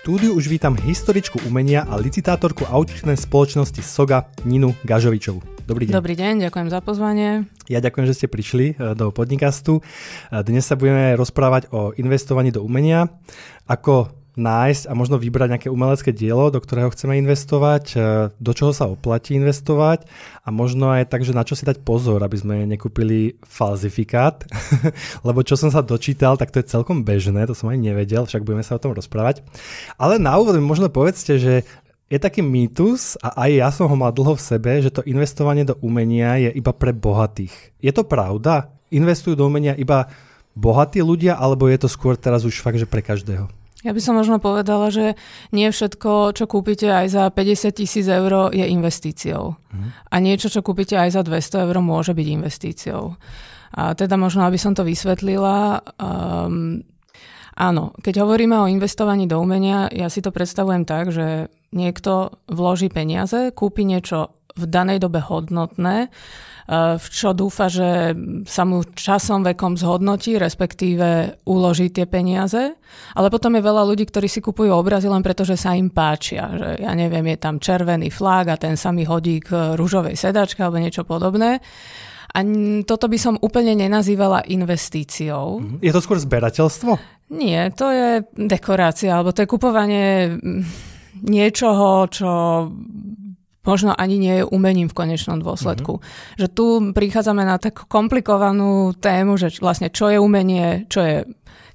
štúdiu už vítam historičku umenia a licitátorku aukčnej spoločnosti SOGA Ninu Gažovičovu. Dobrý deň. Dobrý deň, ďakujem za pozvanie. Ja ďakujem, že ste prišli e, do podnikastu. E, dnes sa budeme rozprávať o investovaní do umenia, ako nájsť a možno vybrať nejaké umelecké dielo, do ktorého chceme investovať, e, do čoho sa oplatí investovať a možno aj tak, že na čo si dať pozor, aby sme nekúpili falzifikát, lebo čo som sa dočítal, tak to je celkom bežné, to som aj nevedel, však budeme sa o tom rozprávať. Ale na úvod mi možno povedzte, že je taký mýtus, a aj ja som ho mal dlho v sebe, že to investovanie do umenia je iba pre bohatých. Je to pravda? Investujú do umenia iba bohatí ľudia, alebo je to skôr teraz už fakt, že pre každého? Ja by som možno povedala, že nie všetko, čo kúpite aj za 50 tisíc eur, je investíciou. Mm. A niečo, čo kúpite aj za 200 eur, môže byť investíciou. A teda možno, aby som to vysvetlila, um, áno, keď hovoríme o investovaní do umenia, ja si to predstavujem tak, že niekto vloží peniaze, kúpi niečo v danej dobe hodnotné E, v čo dúfa, že sa mu časom vekom zhodnotí, respektíve uloží tie peniaze. Ale potom je veľa ľudí, ktorí si kupujú obrazy len preto, že sa im páčia. Že, ja neviem, je tam červený flag a ten sa mi hodí k rúžovej sedačke alebo niečo podobné. A toto by som úplne nenazývala investíciou. Mhm. Je to skôr zberateľstvo? Nie, to je dekorácia, alebo to je kupovanie mm, niečoho, čo možno ani nie je umením v konečnom dôsledku. Mm-hmm. Že tu prichádzame na tak komplikovanú tému, že vlastne čo je umenie, čo je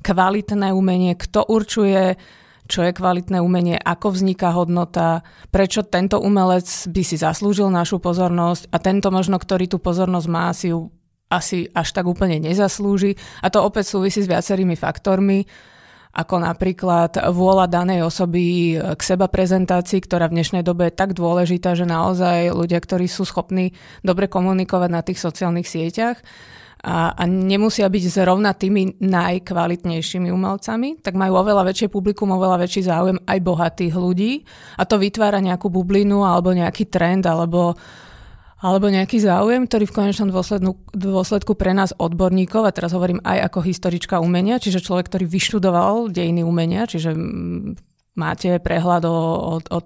kvalitné umenie, kto určuje, čo je kvalitné umenie, ako vzniká hodnota, prečo tento umelec by si zaslúžil našu pozornosť a tento možno, ktorý tú pozornosť má, si ju asi až tak úplne nezaslúži. A to opäť súvisí s viacerými faktormi ako napríklad vôľa danej osoby k seba prezentácii, ktorá v dnešnej dobe je tak dôležitá, že naozaj ľudia, ktorí sú schopní dobre komunikovať na tých sociálnych sieťach, a, a nemusia byť zrovna tými najkvalitnejšími umelcami, tak majú oveľa väčšie publikum, oveľa väčší záujem aj bohatých ľudí a to vytvára nejakú bublinu alebo nejaký trend alebo alebo nejaký záujem, ktorý v konečnom dôsledku, dôsledku pre nás odborníkov, a teraz hovorím aj ako historička umenia, čiže človek, ktorý vyštudoval dejiny umenia, čiže mm, máte prehľad o, o, o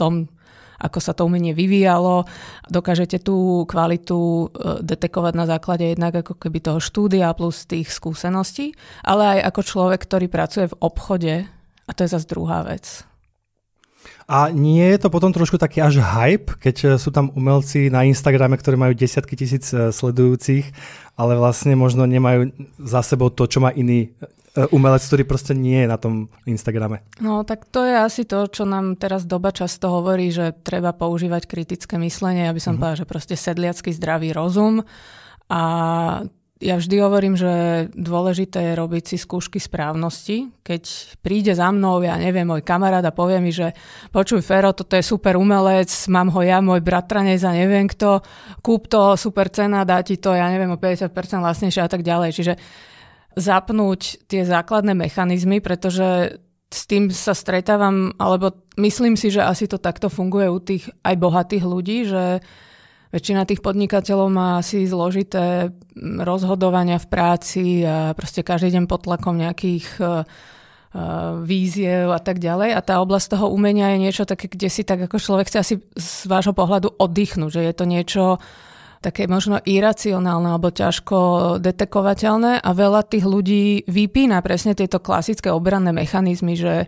tom, ako sa to umenie vyvíjalo. Dokážete tú kvalitu e, detekovať na základe jednak ako keby toho štúdia plus tých skúseností, ale aj ako človek, ktorý pracuje v obchode a to je zase druhá vec. A nie je to potom trošku taký až hype, keď e, sú tam umelci na Instagrame, ktorí majú desiatky tisíc e, sledujúcich, ale vlastne možno nemajú za sebou to, čo má iný e, umelec, ktorý proste nie je na tom Instagrame. No tak to je asi to, čo nám teraz doba často hovorí, že treba používať kritické myslenie. aby som mm-hmm. povedal, že proste sedliacký zdravý rozum a ja vždy hovorím, že dôležité je robiť si skúšky správnosti. Keď príde za mnou, ja neviem, môj kamarát a povie mi, že počuj Fero, toto je super umelec, mám ho ja, môj bratranec a neviem kto, kúp to, super cena, dá ti to, ja neviem, o 50% vlastnejšie a tak ďalej. Čiže zapnúť tie základné mechanizmy, pretože s tým sa stretávam, alebo myslím si, že asi to takto funguje u tých aj bohatých ľudí, že Väčšina tých podnikateľov má asi zložité mm, rozhodovania v práci a proste každý deň pod tlakom nejakých e, e, víziev a tak ďalej. A tá oblasť toho umenia je niečo také, kde si tak ako človek chce asi z vášho pohľadu oddychnúť, že je to niečo také možno iracionálne alebo ťažko detekovateľné a veľa tých ľudí vypína presne tieto klasické obranné mechanizmy, že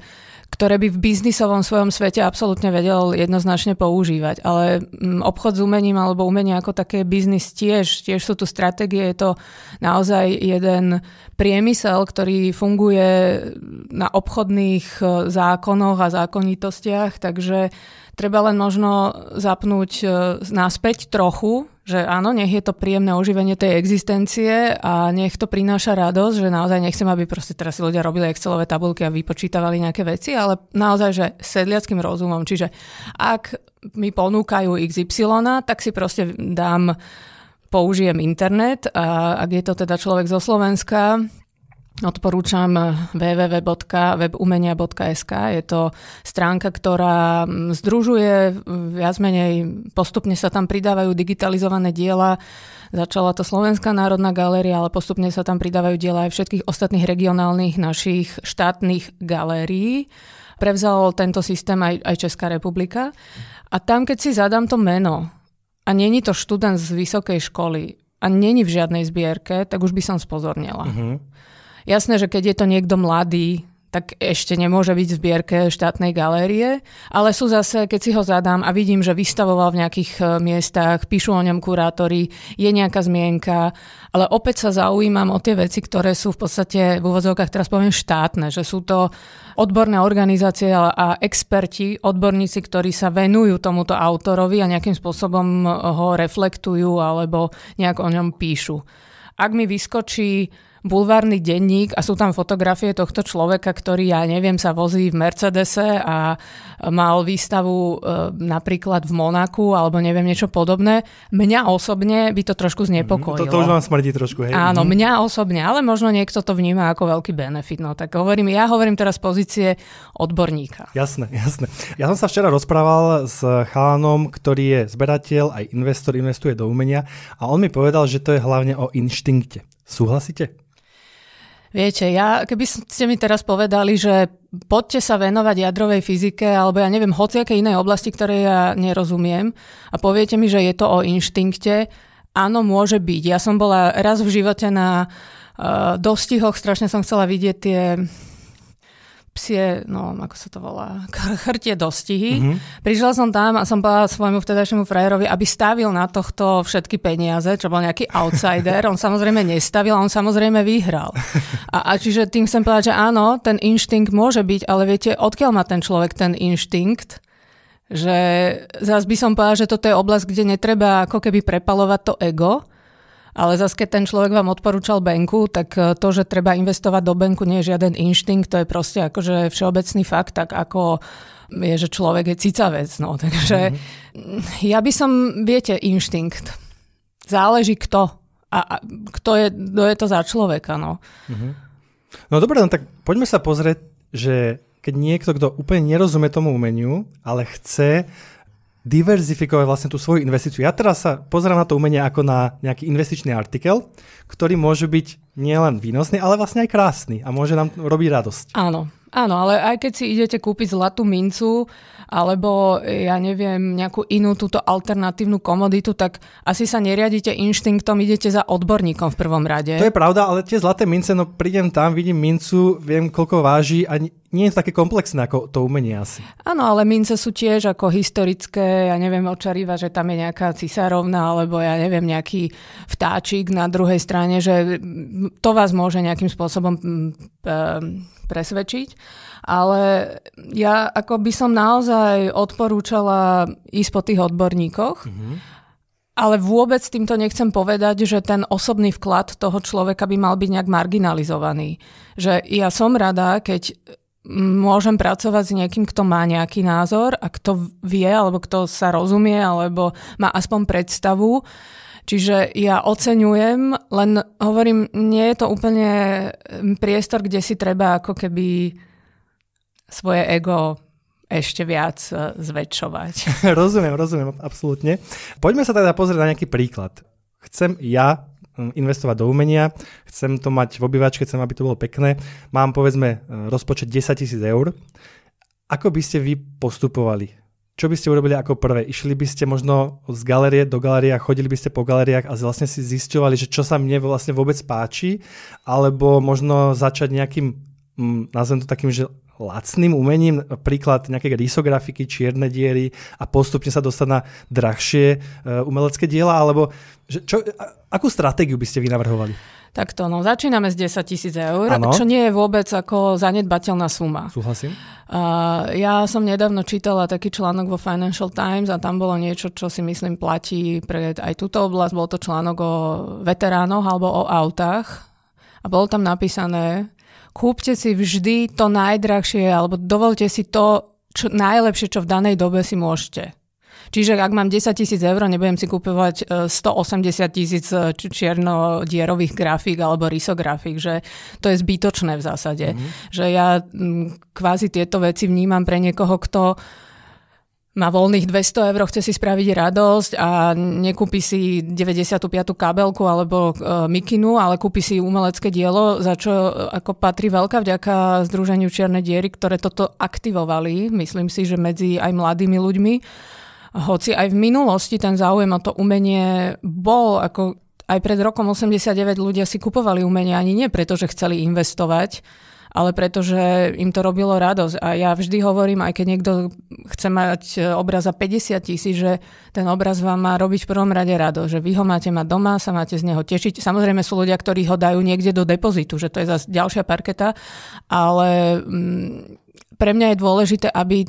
ktoré by v biznisovom svojom svete absolútne vedel jednoznačne používať. Ale mm, obchod s umením alebo umenie ako také biznis tiež, tiež sú tu stratégie, je to naozaj jeden priemysel, ktorý funguje na obchodných e, zákonoch a zákonitostiach, takže treba len možno zapnúť e, naspäť trochu že áno, nech je to príjemné oživenie tej existencie a nech to prináša radosť, že naozaj nechcem, aby proste teraz si ľudia robili Excelové tabulky a vypočítavali nejaké veci, ale naozaj, že sedliackým rozumom. Čiže ak mi ponúkajú XY, tak si proste dám, použijem internet a ak je to teda človek zo Slovenska, Odporúčam www.webumenia.sk. Je to stránka, ktorá mm, združuje mm, viac menej, postupne sa tam pridávajú digitalizované diela. Začala to Slovenská národná galéria, ale postupne sa tam pridávajú diela aj všetkých ostatných regionálnych našich štátnych galérií. Prevzal tento systém aj, aj Česká republika. A tam, keď si zadám to meno, a není to študent z vysokej školy, a není v žiadnej zbierke, tak už by som spozornila. Uh-huh. Jasné, že keď je to niekto mladý, tak ešte nemôže byť v zbierke štátnej galérie, ale sú zase, keď si ho zadám a vidím, že vystavoval v nejakých e, miestach, píšu o ňom kurátori, je nejaká zmienka, ale opäť sa zaujímam o tie veci, ktoré sú v podstate v úvodzovkách, teraz poviem štátne, že sú to odborné organizácie a experti, odborníci, ktorí sa venujú tomuto autorovi a nejakým spôsobom ho reflektujú alebo nejak o ňom píšu. Ak mi vyskočí bulvárny denník a sú tam fotografie tohto človeka, ktorý, ja neviem, sa vozí v Mercedese a mal výstavu e, napríklad v Monaku alebo neviem niečo podobné. Mňa osobne by to trošku znepokojilo. Mhm. To, to už vám smrdí trošku, hej. Áno, mhm. mňa osobne, ale možno niekto to vníma ako veľký benefit. No tak hovorím, ja hovorím teraz z pozície odborníka. Jasné, jasné. Ja som sa včera rozprával s chánom, ktorý je zberateľ, aj investor, investuje do umenia a on mi povedal, že to je hlavne o inštinkte. Súhlasíte? Viete, ja, keby ste mi teraz povedali, že poďte sa venovať jadrovej fyzike alebo ja neviem, hociakej inej oblasti, ktoré ja nerozumiem a poviete mi, že je to o inštinkte, áno, môže byť. Ja som bola raz v živote na uh, dostihoch, strašne som chcela vidieť tie psie, no ako sa to volá, chrtie dostihy. Mm-hmm. Prišla som tam a som povedala svojmu vtedajšiemu frajerovi, aby stavil na tohto všetky peniaze, čo bol nejaký outsider. on samozrejme nestavil, on samozrejme vyhral. A, a čiže tým chcem povedať, že áno, ten inštinkt môže byť, ale viete, odkiaľ má ten človek ten inštinkt? Že zás by som povedala, že toto je oblasť, kde netreba ako keby prepalovať to ego, ale zase, keď ten človek vám odporúčal banku, tak e, to, že treba investovať do banku, nie je žiaden inštinkt, to je proste akože všeobecný fakt, tak ako je, že človek je cicavec. No, takže mm-hmm. ja by som, viete, inštinkt. Záleží kto. A, a kto je, kto je to za človeka, no. Mm-hmm. No dobre, no tak poďme sa pozrieť, že keď niekto, kto úplne nerozumie tomu umeniu, ale chce diverzifikovať vlastne tú svoju investíciu. Ja teraz sa pozerám na to umenie ako na nejaký investičný artikel, ktorý môže byť nielen výnosný, ale vlastne aj krásny a môže nám robiť radosť. Áno, áno, ale aj keď si idete kúpiť zlatú mincu, alebo ja neviem, nejakú inú túto alternatívnu komoditu, tak asi sa neriadite inštinktom, idete za odborníkom v prvom rade. To je pravda, ale tie zlaté mince, no prídem tam, vidím mincu, viem koľko váži a nie je také komplexné ako to umenie asi. Áno, ale mince sú tiež ako historické, ja neviem, očaríva, že tam je nejaká cisárovna alebo ja neviem, nejaký vtáčik na druhej strane, že to vás môže nejakým spôsobom mm, e, presvedčiť. Ale ja ako by som naozaj odporúčala ísť po tých odborníkoch, mm-hmm. Ale vôbec týmto nechcem povedať, že ten osobný vklad toho človeka by mal byť nejak marginalizovaný. Že ja som rada, keď môžem pracovať s niekým, kto má nejaký názor a kto vie, alebo kto sa rozumie, alebo má aspoň predstavu. Čiže ja oceňujem, len hovorím, nie je to úplne priestor, kde si treba ako keby svoje ego ešte viac e, zväčšovať. rozumiem, rozumiem, absolútne. Poďme sa teda pozrieť na nejaký príklad. Chcem ja mm, investovať do umenia, chcem to mať v obývačke, chcem, aby to bolo pekné. Mám povedzme e, rozpočet 10 tisíc eur. Ako by ste vy postupovali? Čo by ste urobili ako prvé? Išli by ste možno z galerie do galerie chodili by ste po galeriách a vlastne si zisťovali, že čo sa mne vlastne vôbec páči, alebo možno začať nejakým, mm, nazvem to takým, že lacným umením, príklad nejaké rysografiky, čierne diery a postupne sa dostať na drahšie e, umelecké diela, alebo že čo, akú stratégiu by ste vy navrhovali? Takto, no začíname z 10 tisíc eur, ano. čo nie je vôbec ako zanedbateľná suma. Súhlasím. Uh, ja som nedávno čítala taký článok vo Financial Times a tam bolo niečo, čo si myslím platí pre aj túto oblasť. Bol to článok o veteránoch alebo o autách. A bolo tam napísané, kúpte si vždy to najdrahšie alebo dovolte si to čo, najlepšie, čo v danej dobe si môžete. Čiže ak mám 10 tisíc eur, nebudem si kúpovať 180 e, tisíc e, čierno-dierových grafík alebo rysografík, že to je zbytočné v zásade. Mm-hmm. Že ja kvázi tieto veci vnímam pre niekoho, kto uh, má voľných 200 eur, chce si spraviť radosť a nekúpi si 95. kabelku alebo e, mikinu, ale kúpi si umelecké dielo, za čo e, ako patrí veľká vďaka Združeniu Čierne diery, ktoré toto aktivovali, myslím si, že medzi aj mladými ľuďmi. Hoci aj v minulosti ten záujem o to umenie bol, ako aj pred rokom 89 ľudia si kupovali umenie, ani nie preto, že chceli investovať, ale pretože im to robilo radosť. A ja vždy hovorím, aj keď niekto chce mať e, obraz za 50 tisíc, že ten obraz vám má robiť v prvom rade rado, že vy ho máte mať doma, sa máte z neho tešiť. Samozrejme sú ľudia, ktorí ho dajú niekde do depozitu, že to je zase ďalšia parketa, ale mm, pre mňa je dôležité, aby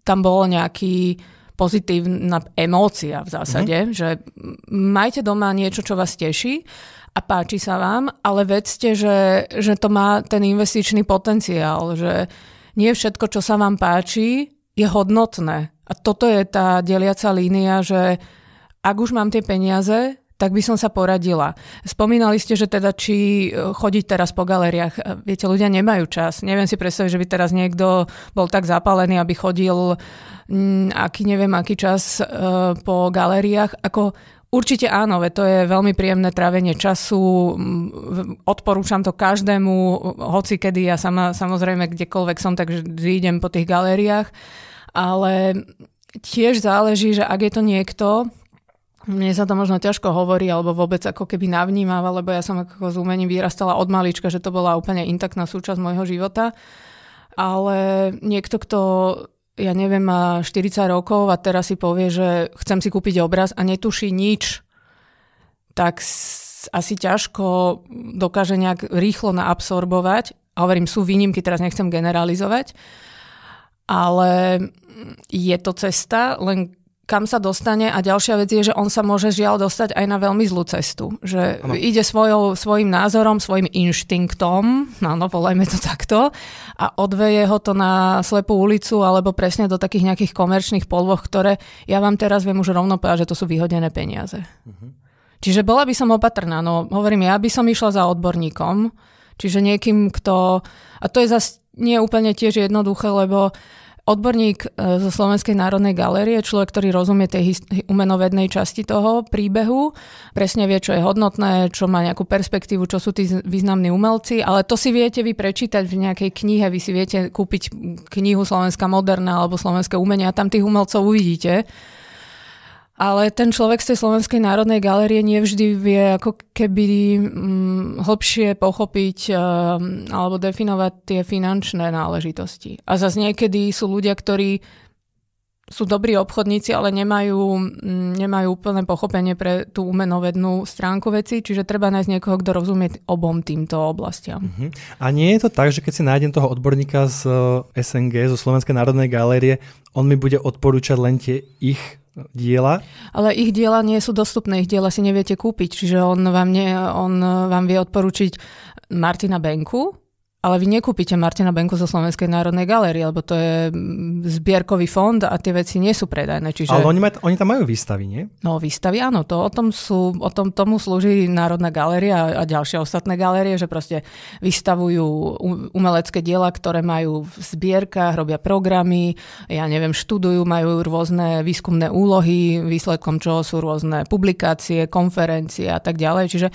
tam bol nejaký pozitívna emócia v zásade, mm-hmm. že majte doma niečo, čo vás teší a páči sa vám, ale vedzte, že, že to má ten investičný potenciál, že nie všetko, čo sa vám páči, je hodnotné. A toto je tá deliaca línia, že ak už mám tie peniaze, tak by som sa poradila. Spomínali ste, že teda či e, chodiť teraz po galeriách. E, viete, ľudia nemajú čas. Neviem si predstaviť, že by teraz niekto bol tak zapálený, aby chodil mm, aký neviem aký čas e, po galeriách. Ako Určite áno, to je veľmi príjemné trávenie času. Odporúčam to každému, hoci kedy ja sama, samozrejme kdekoľvek som, takže idem po tých galériách. Ale tiež záleží, že ak je to niekto, mne sa to možno ťažko hovorí, alebo vôbec ako keby navnímava, lebo ja som ako z umením vyrastala od malička, že to bola úplne intaktná súčasť môjho života. Ale niekto, kto ja neviem, má 40 rokov a teraz si povie, že chcem si kúpiť obraz a netuší nič, tak asi ťažko dokáže nejak rýchlo naabsorbovať. A hovorím, sú výnimky, teraz nechcem generalizovať, ale je to cesta, len kam sa dostane a ďalšia vec je, že on sa môže žiaľ dostať aj na veľmi zlú cestu. Že ano. ide svojou, svojim názorom, svojim inštinktom, áno, no, volajme to takto, a odveje ho to na slepú ulicu alebo presne do takých nejakých komerčných polvoch, ktoré ja vám teraz viem už rovno povedať, že to sú vyhodené peniaze. Uh-huh. Čiže bola by som opatrná, no hovorím, ja by som išla za odborníkom, čiže niekým, kto... A to je zase nie úplne tiež jednoduché, lebo odborník e, zo Slovenskej národnej galérie, človek, ktorý rozumie tej umenovednej časti toho príbehu, presne vie, čo je hodnotné, čo má nejakú perspektívu, čo sú tí významní umelci, ale to si viete vy prečítať v nejakej knihe, vy si viete kúpiť knihu Slovenská moderná alebo Slovenské umenie a tam tých umelcov uvidíte ale ten človek z tej Slovenskej národnej galerie nevždy vie ako keby hm, hlbšie pochopiť hm, alebo definovať tie finančné náležitosti. A zase niekedy sú ľudia, ktorí sú dobrí obchodníci, ale nemajú, mm, nemajú úplné pochopenie pre tú umenovednú stránku veci, čiže treba nájsť niekoho, kto rozumie obom týmto oblastiam. Uh-huh. A nie je to tak, že keď si nájdem toho odborníka z eh, SNG, zo Slovenskej národnej galérie, on mi bude odporúčať len tie ich diela. Ale ich diela nie sú dostupné, ich diela si neviete kúpiť, čiže on vám, nie, on vám vie odporučiť Martina Benku, ale vy nekúpite Martina Benku zo Slovenskej národnej galérie, lebo to je mm, zbierkový fond a tie veci nie sú predajné. Čiže... Ale oni, maj, oni tam majú výstavy, nie? No výstavy, áno. To, o, tom sú, o tom tomu slúži Národná galéria a, a ďalšie ostatné galérie, že proste vystavujú umelecké diela, ktoré majú v zbierkach, robia programy, ja neviem, študujú, majú rôzne výskumné úlohy, výsledkom čoho sú rôzne publikácie, konferencie a tak ďalej. Čiže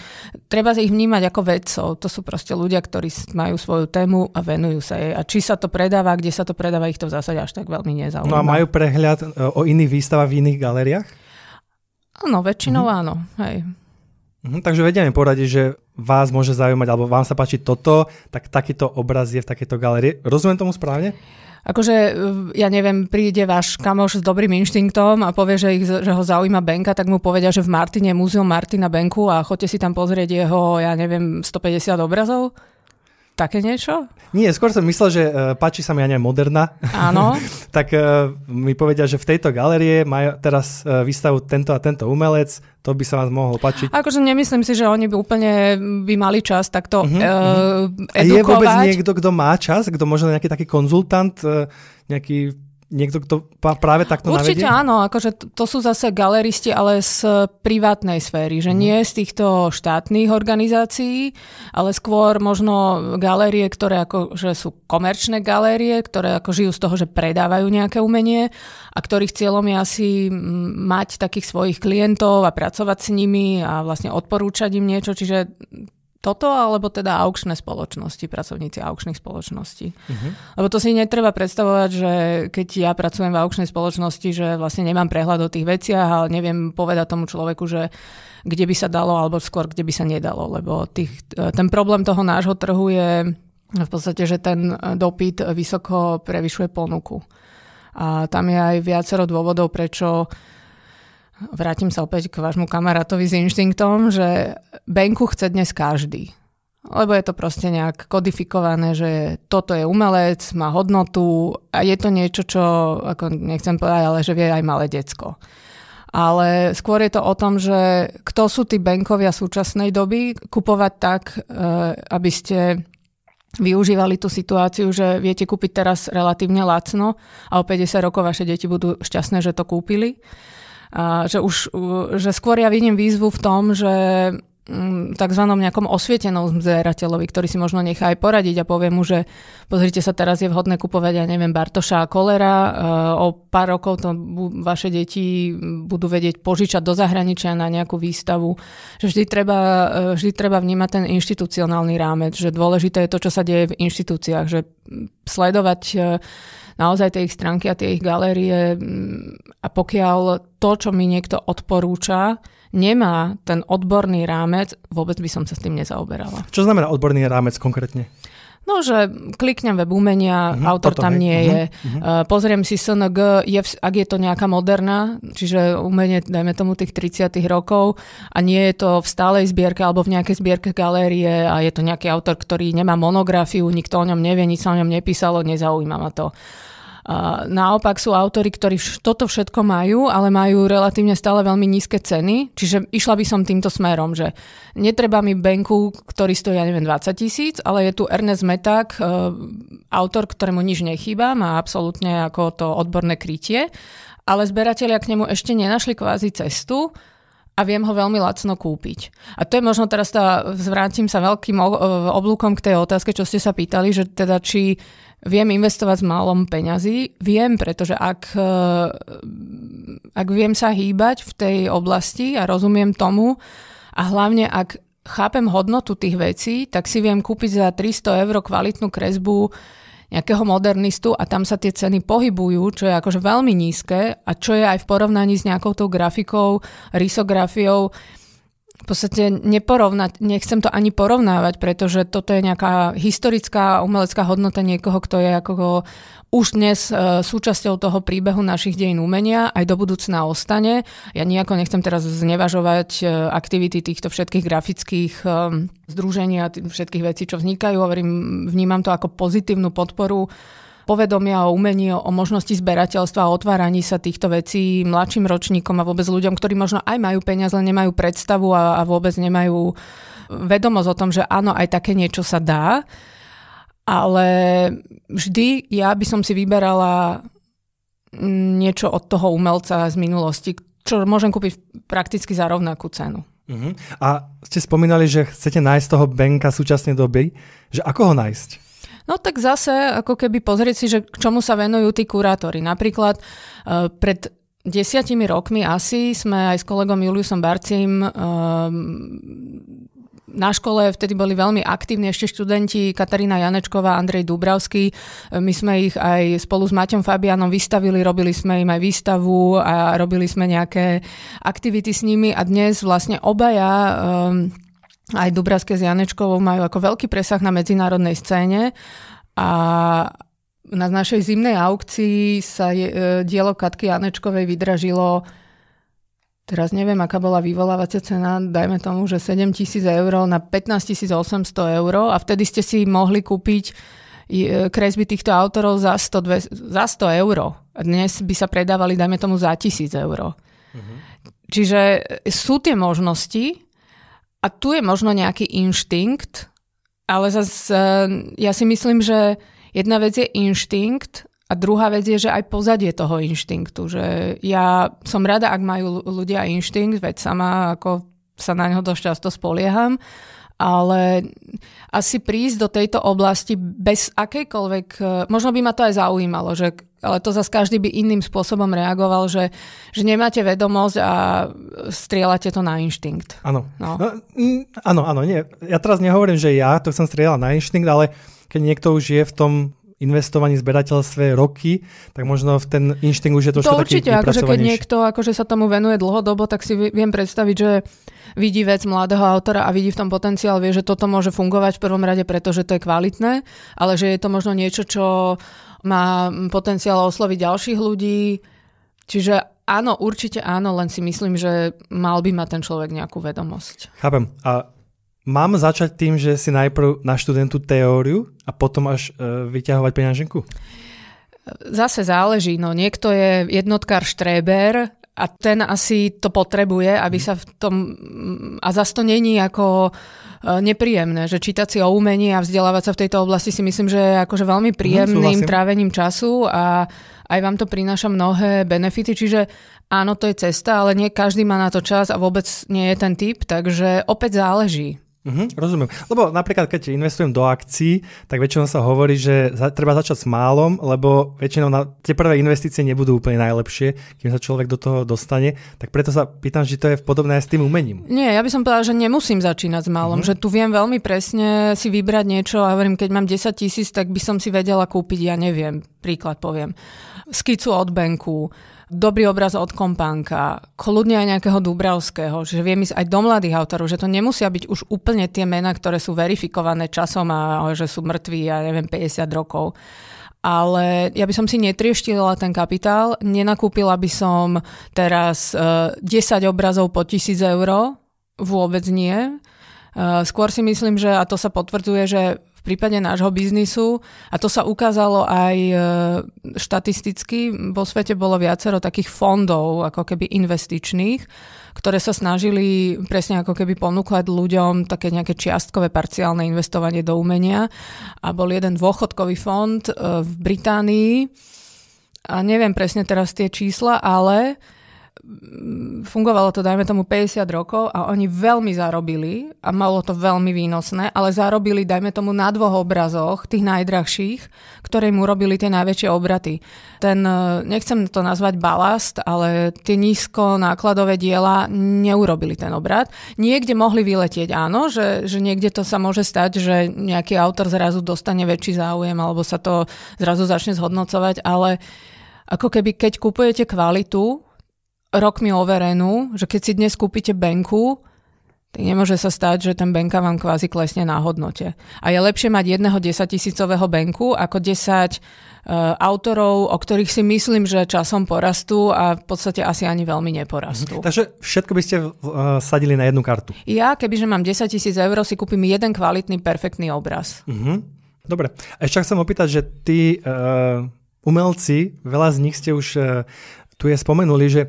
treba ich vnímať ako vedcov. To sú proste ľudia, ktorí majú svoju svoju tému a venujú sa jej. A či sa to predáva, kde sa to predáva, ich to v zásade až tak veľmi nezaujíma. No a majú prehľad e, o iných výstavách v iných galériách? Áno, väčšinou mhm. áno. Hej. Mhm, takže vedieme poradiť, že vás môže zaujímať, alebo vám sa páči toto, tak takýto obraz je v takejto galerii. Rozumiem tomu správne? Akože, e, ja neviem, príde váš kamoš s dobrým inštinktom a povie, že, ich, že ho zaujíma Benka, tak mu povedia, že v Martine je múzeum Martina Benku a chodte si tam pozrieť jeho, ja neviem, 150 obrazov také niečo? Nie, skôr som myslel, že uh, páči sa mi, aj moderná. Moderna. Áno. tak uh, mi povedia, že v tejto galerie majú teraz uh, výstavu tento a tento umelec, to by sa vás mohlo páčiť. Akože nemyslím si, že oni by úplne by mali čas takto uh-huh, uh, edukovať. A je vôbec niekto, kto má čas, kto možno nejaký taký konzultant, uh, nejaký niekto, kto práve takto Určite navedie? áno, akože to, to sú zase galeristi, ale z privátnej sféry, že nie mhm. z týchto štátnych organizácií, ale skôr možno galérie, ktoré že sú komerčné galérie, ktoré ako žijú z toho, že predávajú nejaké umenie a ktorých cieľom je asi mať takých svojich klientov a pracovať s nimi a vlastne odporúčať im niečo, čiže toto, alebo teda aukčné spoločnosti, pracovníci aukčných spoločností. Uh-huh. Lebo to si netreba predstavovať, že keď ja pracujem v aukčnej spoločnosti, že vlastne nemám prehľad o tých veciach a neviem povedať tomu človeku, že kde by sa dalo, alebo skôr kde by sa nedalo. Lebo tých, e, ten problém toho nášho trhu je v podstate, že ten e, dopyt vysoko prevyšuje ponuku. A tam je aj viacero dôvodov, prečo uh, vrátim sa opäť k vášmu kamarátovi s inštinktom, že banku chce dnes každý. Lebo je to proste nejak kodifikované, že toto je umelec, má hodnotu a je to niečo, čo, ako nechcem povedať, ale že vie aj malé decko. Ale skôr je to o tom, že kto sú tí bankovia súčasnej doby, kupovať tak, e, aby ste využívali tú situáciu, že viete kúpiť teraz relatívne lacno a o 50 rokov vaše deti budú šťastné, že to kúpili že, už, že skôr ja vidím výzvu v tom, že mm, tzv. nejakom osvietenom zberateľovi, ktorý si možno nechá aj poradiť a povie mu, že pozrite sa, teraz je vhodné kupovať, ja neviem, Bartoša a kolera, e, o pár rokov to vaše deti budú vedieť požičať do zahraničia na nejakú výstavu. Že vždy treba, e, vždy treba vnímať ten inštitucionálny rámec, že dôležité je to, čo sa deje v inštitúciách, že sledovať e, naozaj tie ich stránky a tie ich galérie mm, a pokiaľ to, čo mi niekto odporúča, nemá ten odborný rámec, vôbec by som sa s tým nezaoberala. Čo znamená odborný rámec konkrétne? No, že kliknem web umenia, uh-huh, autor tam nie uh-huh, je, uh-huh. pozriem si SNG, je, ak je to nejaká moderná, čiže umenie, dajme tomu, tých 30 rokov a nie je to v stálej zbierke alebo v nejakej zbierke galérie a je to nejaký autor, ktorý nemá monografiu, nikto o ňom nevie, nič sa o ňom nepísalo, nezaujíma ma to. Naopak sú autory, ktorí toto všetko majú, ale majú relatívne stále veľmi nízke ceny, čiže išla by som týmto smerom, že netreba mi banku, ktorý stojí, ja neviem, 20 tisíc, ale je tu Ernest Meták, e, autor, ktorému nič nechýba, má absolútne ako to odborné krytie, ale zberatelia k nemu ešte nenašli kvázi cestu, a viem ho veľmi lacno kúpiť. A to je možno teraz tá, zvrátim sa veľkým e, oblúkom k tej otázke, čo ste sa pýtali, že teda či Viem investovať s málom peňazí, viem, pretože ak, eh, ak viem sa hýbať v tej oblasti a rozumiem tomu a hlavne ak chápem hodnotu tých vecí, tak si viem kúpiť za 300 eur kvalitnú kresbu nejakého modernistu a tam sa tie ceny pohybujú, čo je akože veľmi nízke a čo je aj v porovnaní s nejakou tou grafikou, rysografiou, v podstate neporovnať, nechcem to ani porovnávať, pretože toto je nejaká historická umelecká hodnota niekoho, kto je ako už dnes e, súčasťou toho príbehu našich dejín umenia, aj do budúcna ostane. Ja nejako nechcem teraz znevažovať e, aktivity týchto všetkých grafických e, združení a všetkých vecí, čo vznikajú. Hovorím, vnímam to ako pozitívnu podporu povedomia o umení, o možnosti zberateľstva, o otváraní sa týchto vecí mladším ročníkom a vôbec ľuďom, ktorí možno aj majú peniaze, len nemajú predstavu a, a vôbec nemajú e, vedomosť o tom, že áno, aj také niečo sa dá. Ale vždy ja by som si vyberala niečo od toho umelca z minulosti, čo môžem kúpiť prakticky za rovnakú cenu. Uh-huh. A ste spomínali, že chcete nájsť toho Benka súčasnej doby, že ako ho nájsť? No tak zase ako keby pozrieť si, že k čomu sa venujú tí kurátori. Napríklad e, pred desiatimi rokmi asi sme aj s kolegom Juliusom Barcim e, na škole vtedy boli veľmi aktívni ešte študenti Katarína Janečková, Andrej Dubravský. E, my sme ich aj spolu s Maťom Fabianom vystavili, robili sme im aj výstavu a robili sme nejaké aktivity s nimi a dnes vlastne obaja um, aj Dubravské s Janečkovou majú ako veľký presah na medzinárodnej scéne a na našej zimnej aukcii sa je, e, dielo Katky Janečkovej vydražilo teraz neviem, aká bola vyvolávacia cena, dajme tomu, že 7 tisíc eur na 15 800 eur a vtedy ste si mohli kúpiť e, kresby týchto autorov za 100, 200, za 100 eur. Dnes by sa predávali, dajme tomu, za 1000 eur. Mm-hmm. Čiže sú tie možnosti, a tu je možno nejaký inštinkt, ale zase ja si myslím, že jedna vec je inštinkt a druhá vec je, že aj pozadie toho inštinktu. Že ja som rada, ak majú ľudia inštinkt, veď sama ako sa na ňo dosť často spolieham, ale asi prísť do tejto oblasti bez akejkoľvek, e, možno by ma to aj zaujímalo, že ale to zase každý by iným spôsobom reagoval, že, že nemáte vedomosť a strieľate to na inštinkt. Áno. No. No, áno, áno, nie. Ja teraz nehovorím, že ja to som strieľal na inštinkt, ale keď niekto už je v tom investovaní zberateľstve roky, tak možno v ten inštinkt už je trošku to určite, taký akože keď niekto akože sa tomu venuje dlhodobo, tak si viem predstaviť, že vidí vec mladého autora a vidí v tom potenciál, vie, že toto môže fungovať v prvom rade, pretože to je kvalitné, ale že je to možno niečo, čo má potenciál osloviť ďalších ľudí. Čiže áno, určite áno, len si myslím, že mal by mať ten človek nejakú vedomosť. Chápem. A mám začať tým, že si najprv na študentu teóriu a potom až e, vyťahovať peňaženku? Zase záleží. No, niekto je jednotkár štréber, a ten asi to potrebuje, aby sa v tom... A zase to není ako e, nepríjemné, že čítať si o umení a vzdelávať sa v tejto oblasti si myslím, že je akože veľmi mhm, príjemným mm, trávením času a aj vám to prináša mnohé benefity, čiže áno, to je cesta, ale nie každý má na to čas a vôbec nie je ten typ, takže opäť záleží. Mm-hmm, rozumiem. Lebo napríklad, keď investujem do akcií, tak väčšinou sa hovorí, že za, treba začať s málom, lebo väčšinou na, tie prvé investície nebudú úplne najlepšie, kým sa človek do toho dostane. Tak preto sa pýtam, že to je podobné aj s tým umením. Nie, ja by som povedala, že nemusím začínať s málom, mm-hmm. že tu viem veľmi presne si vybrať niečo a hovorím, keď mám 10 tisíc, tak by som si vedela kúpiť, ja neviem, príklad poviem, skicu od banku, dobrý obraz od Kompánka, kľudne aj nejakého Dubravského, že viem ísť aj do mladých autorov, že to nemusia byť už úplne tie mená, ktoré sú verifikované časom a že sú mŕtvi, ja neviem, 50 rokov. Ale ja by som si netrieštila ten kapitál, nenakúpila by som teraz 10 e, obrazov po 1000 eur, vôbec nie. E, skôr si myslím, že, a to sa potvrdzuje, že v prípade nášho biznisu, a to sa ukázalo aj e, štatisticky, vo svete bolo viacero takých fondov, ako keby investičných, ktoré sa snažili presne ako keby ponúkať ľuďom také nejaké čiastkové parciálne investovanie do umenia. A bol jeden dôchodkový fond e, v Británii, a neviem presne teraz tie čísla, ale fungovalo to, dajme tomu, 50 rokov a oni veľmi zarobili a malo to veľmi výnosné, ale zarobili, dajme tomu, na dvoch obrazoch, tých najdrahších, ktoré mu robili tie najväčšie obraty. Ten, e, nechcem to nazvať balast, ale tie nízko nákladové diela neurobili ten obrat. Niekde mohli vyletieť, áno, že, že niekde to sa môže stať, že nejaký autor zrazu dostane väčší záujem alebo sa to zrazu začne zhodnocovať, ale ako keby keď kupujete kvalitu, rokmi overenú, že keď si dnes kúpite banku, tak nemôže sa stať, že ten banka vám kvázi klesne na hodnote. A je lepšie mať jedného 10 tisícového banku ako 10 e, autorov, o ktorých si myslím, že časom porastú a v podstate asi ani veľmi neporastú. Mhm. Takže všetko by ste uh, sadili na jednu kartu. Ja, kebyže mám 10 tisíc eur, si kúpim jeden kvalitný, perfektný obraz. uh Dobre. A ešte chcem opýtať, že tí uh, umelci, veľa z nich ste už uh, tu je spomenuli, že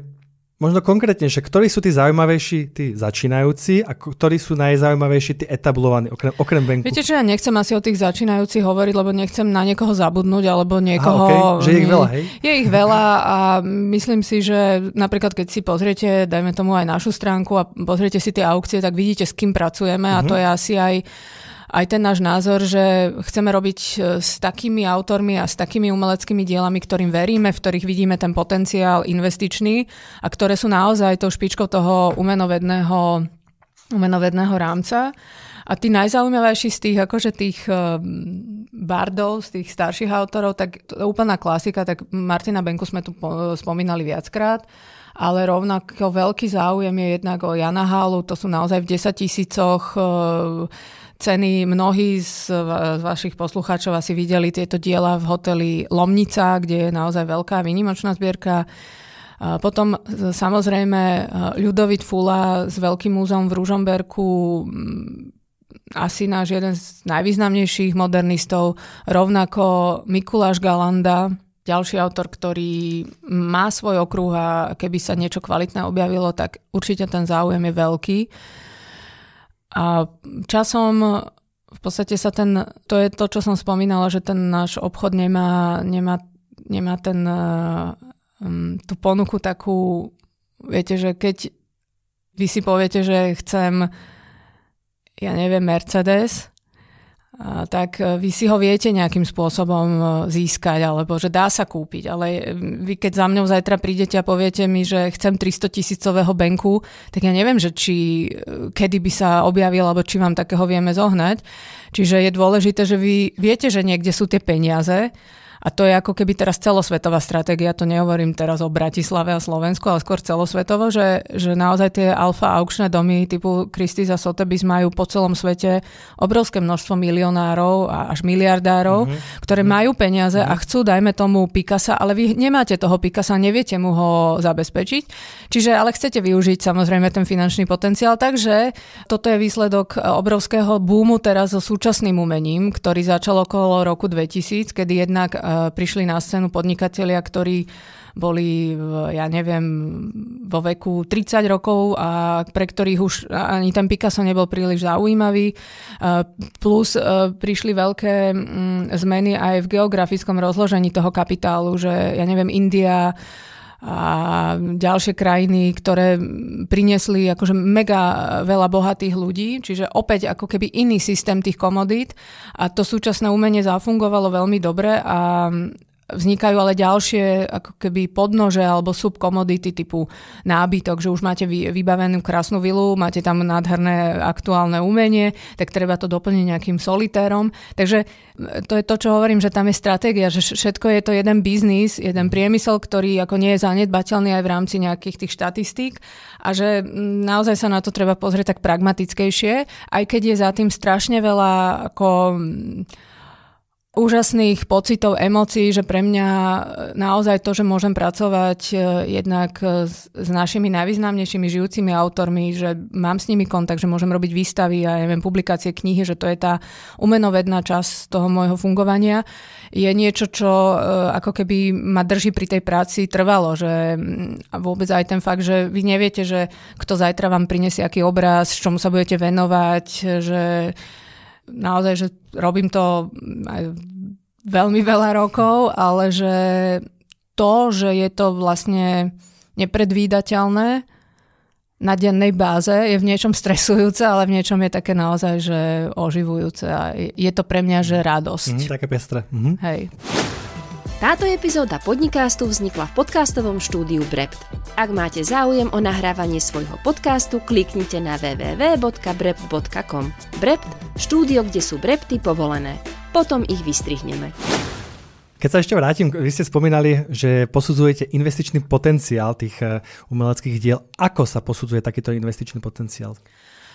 Možno konkrétnejšie, ktorí sú tí zaujímavejší, tí začínajúci a ktorí sú najzaujímavejší, tí etablovaní, okrem, okrem venku? Viete, že ja nechcem asi o tých začínajúcich hovoriť, lebo nechcem na niekoho zabudnúť alebo niekoho... Aha, okay. Že je ich veľa, hej? Je ich veľa a myslím si, že napríklad keď si pozriete, dajme tomu aj našu stránku a pozriete si tie aukcie, tak vidíte, s kým pracujeme uh-huh. a to mhm. je asi aj aj ten náš názor, že chceme robiť e, s takými autormi a s takými umeleckými dielami, ktorým veríme, v ktorých vidíme ten potenciál investičný a ktoré sú naozaj tou špičkou toho umenovedného, umenovedného rámca. A tí najzaujímavejší z tých, akože tých e, bardov, z tých starších autorov, tak to je úplná klasika, tak Martina Benku sme tu e, spomínali viackrát, ale rovnako veľký záujem je jednak o Jana Hálu, to sú naozaj v 10 tisícoch ceny. Mnohí z, z vašich poslucháčov asi videli tieto diela v hoteli Lomnica, kde je naozaj veľká výnimočná zbierka. Potom samozrejme e, Ľudovit Fula s Veľkým múzeum v Ružomberku asi náš jeden z najvýznamnejších modernistov, rovnako Mikuláš Galanda, ďalší autor, ktorý má svoj okruh a keby sa niečo kvalitné objavilo, tak určite ten záujem je veľký. A časom v podstate sa ten, to je to, čo som spomínala, že ten náš obchod nemá, nemá, nemá ten, eh, mm, tú ponuku takú, viete, že keď vy si poviete, že chcem, ja neviem, Mercedes, tak e, vy si ho viete nejakým spôsobom e, získať, alebo že dá sa kúpiť. Ale e, vy keď za mňou zajtra prídete a poviete mi, že chcem 300 tisícového banku, tak ja neviem, že či kedy by sa objavil, alebo či vám takého vieme zohnať. Čiže je dôležité, že vy viete, že niekde sú tie peniaze, a to je ako keby teraz celosvetová stratégia, to nehovorím teraz o Bratislave a Slovensku, ale skôr celosvetovo, že, že naozaj tie alfa aukčné domy typu Christie's a Sotheby's majú po celom svete obrovské množstvo milionárov a až miliardárov, mm-hmm. ktoré mm-hmm. majú peniaze mm-hmm. a mhm. chcú, dajme tomu, Picasa, ale vy nemáte toho Picasa, neviete mu ho zabezpečiť. Čiže ale chcete využiť samozrejme ten finančný potenciál, takže toto je výsledok obrovského búmu teraz so súčasným umením, ktorý začal okolo roku 2000, kedy jednak E, prišli na scénu podnikatelia, ktorí boli, ja neviem, vo veku 30 rokov a pre ktorých už ani ten Picasso nebol príliš zaujímavý. E, plus e, prišli veľké zmeny aj v geografickom rozložení toho kapitálu, že ja neviem, India, a ďalšie krajiny, ktoré priniesli akože mega veľa bohatých ľudí, čiže opäť ako keby iný systém tých komodít a to súčasné umenie zafungovalo veľmi dobre a Vznikajú ale ďalšie ako keby podnože alebo subkomodity typu nábytok, že už máte vybavenú krásnu vilu, máte tam nádherné aktuálne umenie, tak treba to doplniť nejakým solitérom. Takže to je to, čo hovorím, že tam je stratégia, že všetko je to jeden biznis, jeden priemysel, ktorý ako nie je zanedbateľný aj v rámci nejakých tých štatistík a že naozaj sa na to treba pozrieť tak pragmatickejšie, aj keď je za tým strašne veľa ako úžasných pocitov, emócií, že pre mňa e, naozaj to, že môžem pracovať e, jednak e, s, našimi najvýznamnejšími žijúcimi autormi, že mám s nimi kontakt, že môžem robiť výstavy a ja viem, publikácie knihy, že to je tá umenovedná časť toho môjho fungovania, je niečo, čo ako keby ma drží pri tej práci trvalo, že mm, a vôbec aj ten fakt, že vy neviete, že kto zajtra vám prinesie aký obraz, čomu sa budete venovať, že naozaj, že robím to aj veľmi veľa rokov, ale že to, že je to vlastne nepredvídateľné na dennej báze je v niečom stresujúce, ale v niečom je také naozaj, že oživujúce a je to pre mňa, že radosť. Mm, také Mm-hmm. Hej. Táto epizóda podcastu vznikla v podcastovom štúdiu Brept. Ak máte záujem o nahrávanie svojho podcastu, kliknite na www.brept.com. Brept – štúdio, kde sú brepty povolené. Potom ich vystrihneme. Keď sa ešte vrátim, vy ste spomínali, že posudzujete investičný potenciál tých eh, umeleckých diel. Ako sa posudzuje takýto investičný potenciál?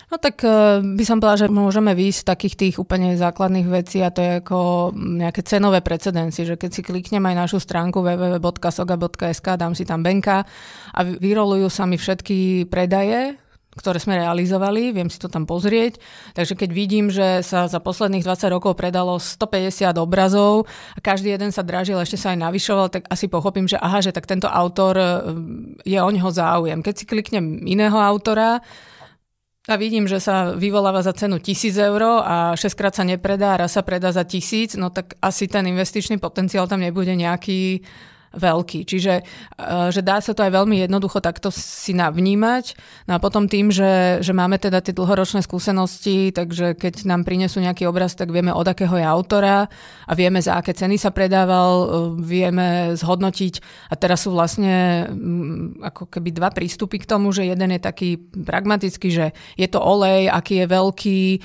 No tak e, by som povedala, že môžeme výjsť takých tých úplne základných vecí a to je ako nejaké cenové precedenci, že keď si kliknem aj našu stránku www.soga.sk, dám si tam Benka a vyrolujú sa mi všetky predaje, ktoré sme realizovali, viem si to tam pozrieť. Takže keď vidím, že sa za posledných 20 rokov predalo 150 obrazov a každý jeden sa dražil, ešte sa aj navyšoval, tak asi pochopím, že aha, že tak tento autor e, je o neho záujem. Keď si kliknem iného autora, a vidím, že sa vyvoláva za cenu 1000 eur a 6 krát sa nepredá, raz sa predá za 1000, no tak asi ten investičný potenciál tam nebude nejaký veľký. Čiže e, že dá sa to aj veľmi jednoducho takto si navnímať. No a potom tým, že, že máme teda tie dlhoročné skúsenosti, takže keď nám prinesú nejaký obraz, tak vieme, od akého je autora a vieme, za aké ceny sa predával, e, vieme zhodnotiť. A teraz sú vlastne mm, ako keby dva prístupy k tomu, že jeden je taký pragmatický, že je to olej, aký je veľký, e,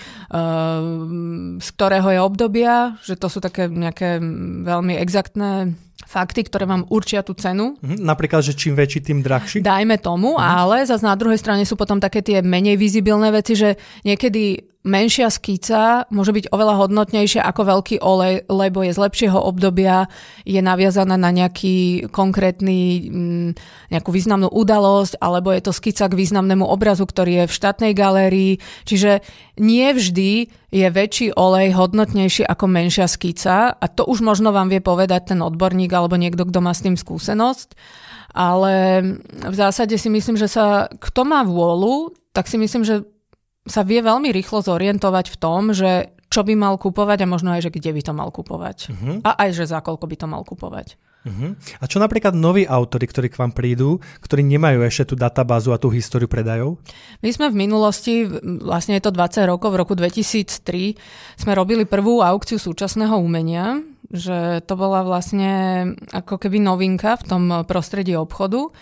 z ktorého je obdobia, že to sú také nejaké mm, veľmi exaktné fakty, ktoré vám určia tú cenu. Mhm, napríklad, že čím väčší, tým drahší. Dajme tomu, uh-huh. ale zase na druhej strane sú potom také tie menej vizibilné veci, že niekedy menšia skica môže byť oveľa hodnotnejšia ako veľký olej, lebo je z lepšieho obdobia, je naviazaná na nejaký konkrétny, mm, nejakú významnú udalosť, alebo je to skica k významnému obrazu, ktorý je v štátnej galérii. Čiže nie vždy je väčší olej hodnotnejší ako menšia skica a to už možno vám vie povedať ten odborník alebo niekto, kto má s tým skúsenosť. Ale v zásade si myslím, že sa kto má vôľu, tak si myslím, že sa vie veľmi rýchlo zorientovať v tom, že čo by mal kupovať a možno aj, že kde by to mal kupovať. Uh-huh. A aj, že za koľko by to mal kupovať. Uh-huh. A čo napríklad noví autory, ktorí k vám prídu, ktorí nemajú ešte tú databázu a tú históriu predajov? My sme v minulosti, vlastne je to 20 rokov, v roku 2003 sme robili prvú aukciu súčasného umenia, že to bola vlastne ako keby novinka v tom prostredí obchodu.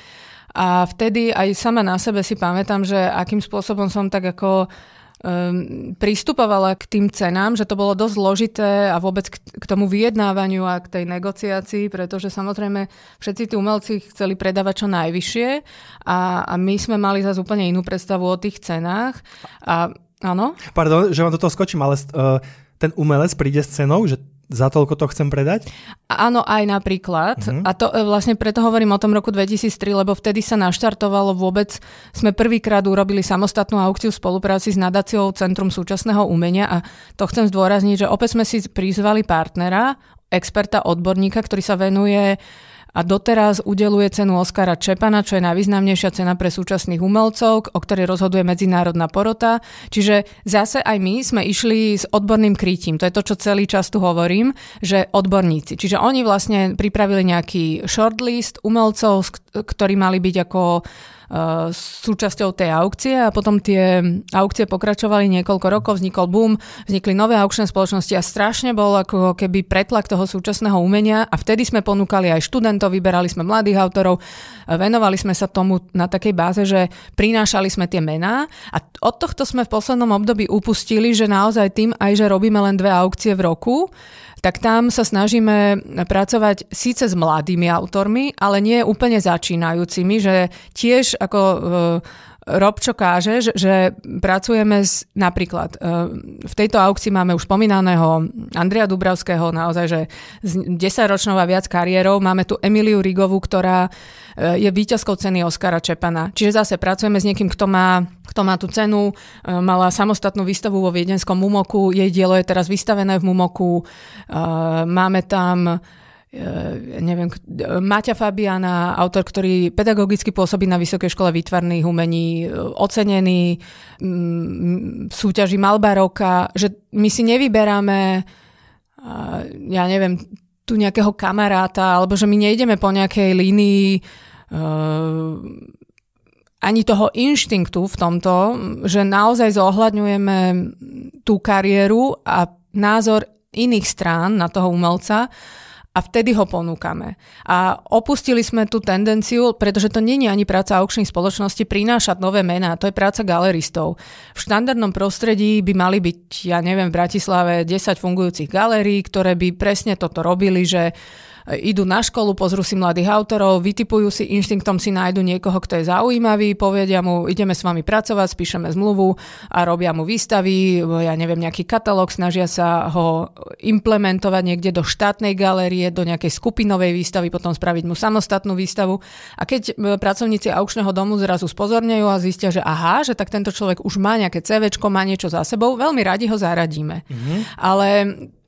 A vtedy aj sama na sebe si pamätám, že akým spôsobom som tak ako ehm, pristupovala k tým cenám, že to bolo dosť zložité a vôbec k, k tomu vyjednávaniu a k tej negociácii, pretože samozrejme všetci tí umelci chceli predávať čo najvyššie a, a my sme mali zase úplne inú predstavu o tých cenách. A, áno? Pardon, že vám do toho skočím, ale uh, ten umelec príde s cenou, že za toľko to chcem predať? Áno, aj napríklad. Uh-huh. A to e, vlastne preto hovorím o tom roku 2003, lebo vtedy sa naštartovalo vôbec, sme prvýkrát urobili samostatnú aukciu v spolupráci s nadáciou Centrum súčasného umenia a to chcem zdôrazniť, že opäť sme si prizvali partnera, experta, odborníka, ktorý sa venuje uh, a doteraz udeluje cenu Oscara Čepana, čo je najvýznamnejšia cena pre súčasných umelcov, o ktorej rozhoduje medzinárodná porota. Čiže zase aj my sme išli s odborným krytím. To je to, čo celý čas tu hovorím, že odborníci. Čiže oni vlastne pripravili nejaký shortlist umelcov, ktorí mali byť ako E, súčasťou tej aukcie a potom tie aukcie pokračovali niekoľko rokov, vznikol boom, vznikli nové aukčné spoločnosti a strašne bol ako keby pretlak toho súčasného umenia a vtedy sme ponúkali aj študentov, vyberali sme mladých autorov, venovali sme sa tomu na takej báze, že prinášali sme tie mená a od tohto sme v poslednom období upustili, že naozaj tým aj, že robíme len dve aukcie v roku, tak tam sa snažíme pracovať síce s mladými autormi, ale nie úplne začínajúcimi, že tiež ako e, rob, čo káže, že pracujeme s, napríklad, e, v tejto aukcii máme už spomínaného Andrea Dubravského, naozaj, že s 10-ročnou a viac kariérou. Máme tu Emiliu Rigovú, ktorá je víťazkou ceny Oskara Čepana. Čiže zase pracujeme s niekým, kto má, kto má tú cenu, e, mala samostatnú výstavu vo viedenskom Mumoku, jej dielo je teraz vystavené v Mumoku, e, máme tam e, neviem, Maťa Fabiana, autor, ktorý pedagogicky pôsobí na Vysokej škole výtvarných umení, ocenený v mm, súťaži Malba roka, že my si nevyberáme ja neviem, tu nejakého kamaráta, alebo že my nejdeme po nejakej línii Ehm, ani toho inštinktu v tomto, že naozaj zohľadňujeme tú kariéru a názor iných strán na toho umelca a vtedy ho ponúkame. A opustili sme tú tendenciu, pretože to nie je ani práca aukčných spoločnosti prinášať nové mená, to je práca galeristov. V štandardnom prostredí by mali byť, ja neviem, v Bratislave 10 fungujúcich galérií, ktoré by presne toto robili, že uh, idú na školu, pozrú si mladých autorov, vytipujú si inštinktom, si nájdu niekoho, kto je zaujímavý, povedia mu, ideme s vami pracovať, spíšeme zmluvu a robia mu výstavy, ja neviem, nejaký katalóg, snažia sa ho implementovať niekde do štátnej galérie, do nejakej skupinovej výstavy, potom spraviť mu samostatnú výstavu. A keď e, pracovníci aukčného domu zrazu spozornejú a zistia, že aha, že tak tento človek už má nejaké CV, má niečo za sebou, veľmi radi ho zaradíme. Mm-hmm. Ale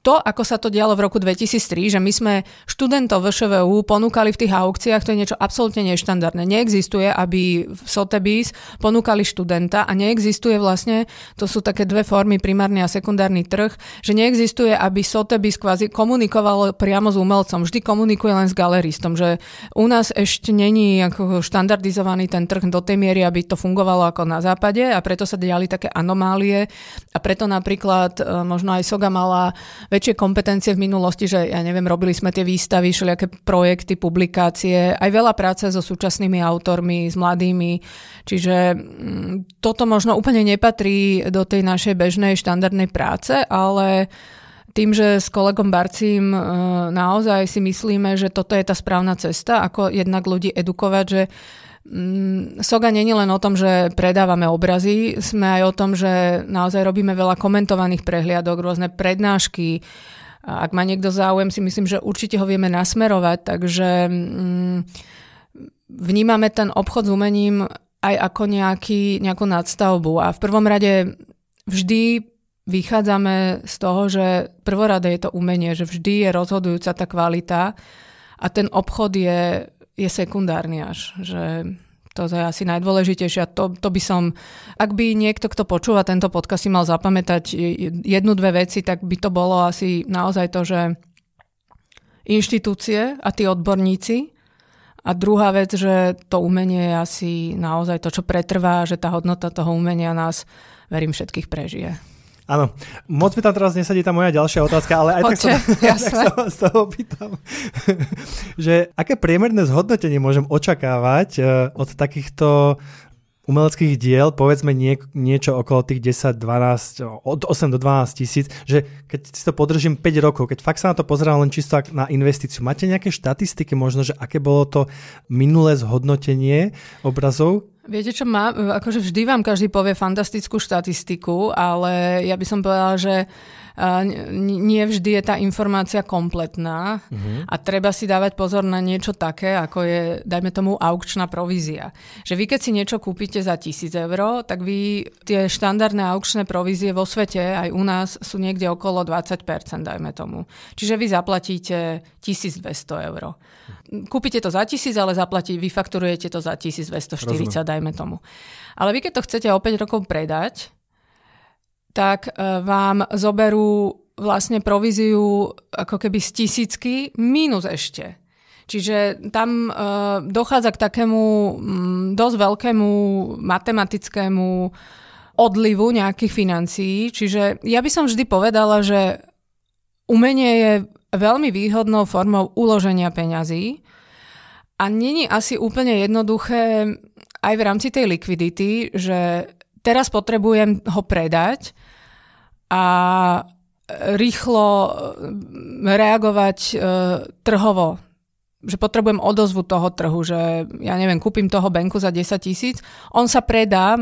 to, ako sa to dialo v roku 2003, že my sme študentov VŠVU ponúkali v tých aukciách, to je niečo absolútne neštandardné. Neexistuje, aby v Sotheby's ponúkali študenta a neexistuje vlastne, to sú také dve formy, primárny a sekundárny trh, že neexistuje, aby Sotheby's kvázi komunikovalo priamo s umelcom. Vždy komunikuje len s galeristom, že u nás ešte není ako štandardizovaný ten trh do tej miery, aby to fungovalo ako na západe a preto sa diali také anomálie a preto napríklad e, možno aj Soga mala väčšie kompetencie v minulosti, že ja neviem, robili sme tie výstavy, všelijaké projekty, publikácie, aj veľa práce so súčasnými autormi, s mladými, čiže mm, toto možno úplne nepatrí do tej našej bežnej štandardnej práce, ale tým, že s kolegom Barcím e, naozaj si myslíme, že toto je tá správna cesta, ako jednak ľudí edukovať, že Mm, Soga není len o tom, že predávame obrazy, sme aj o tom, že naozaj robíme veľa komentovaných prehliadok, rôzne prednášky. A ak má niekto záujem, si myslím, že určite ho vieme nasmerovať, takže mm, vnímame ten obchod s umením aj ako nejaký, nejakú nadstavbu. A v prvom rade vždy vychádzame z toho, že prvorade je to umenie, že vždy je rozhodujúca tá kvalita a ten obchod je je sekundárny až, že to je asi najdôležitejšie a to, to by som, ak by niekto, kto počúva tento podcast, si mal zapamätať jednu, dve veci, tak by to bolo asi naozaj to, že inštitúcie a tí odborníci a druhá vec, že to umenie je asi naozaj to, čo pretrvá, že tá hodnota toho umenia nás, verím, všetkých prežije. Áno, moc mi tam teraz nesadí tá moja ďalšia otázka, ale aj Poďte, tak, sa, ja sa vás toho pýtam, že aké priemerné zhodnotenie môžem očakávať eh, od takýchto umeleckých diel, povedzme nie, niečo okolo tých 10, 12, od 8 do 12 tisíc, že keď si to podržím 5 rokov, keď fakt sa na to pozerám len čisto na investíciu, máte nejaké štatistiky možno, že aké bolo to minulé zhodnotenie obrazov? Viete, čo má? Akože vždy vám každý povie fantastickú štatistiku, ale ja by som povedala, že nie vždy je tá informácia kompletná mm-hmm. a treba si dávať pozor na niečo také, ako je, dajme tomu, aukčná provízia. Že vy keď si niečo kúpite za 1000 eur, tak vy tie štandardné aukčné provízie vo svete, aj u nás, sú niekde okolo 20%, dajme tomu. Čiže vy zaplatíte 1200 eur. Kúpite to za 1000, ale zaplatí, vyfakturujete to za 1240, Rozumiem. dajme tomu. Ale vy keď to chcete o 5 rokov predať, tak e, vám zoberú vlastne províziu ako keby z tisícky mínus ešte. Čiže tam e, dochádza k takému m, mm, dosť veľkému matematickému odlivu nejakých financií. Čiže ja by som vždy povedala, že umenie je veľmi výhodnou formou uloženia peňazí a není asi úplne jednoduché aj v rámci tej likvidity, že teraz potrebujem ho predať, a e, rýchlo reagovať e, trhovo. Že potrebujem odozvu toho trhu, že ja neviem, kúpim toho banku za 10 tisíc, on sa predá,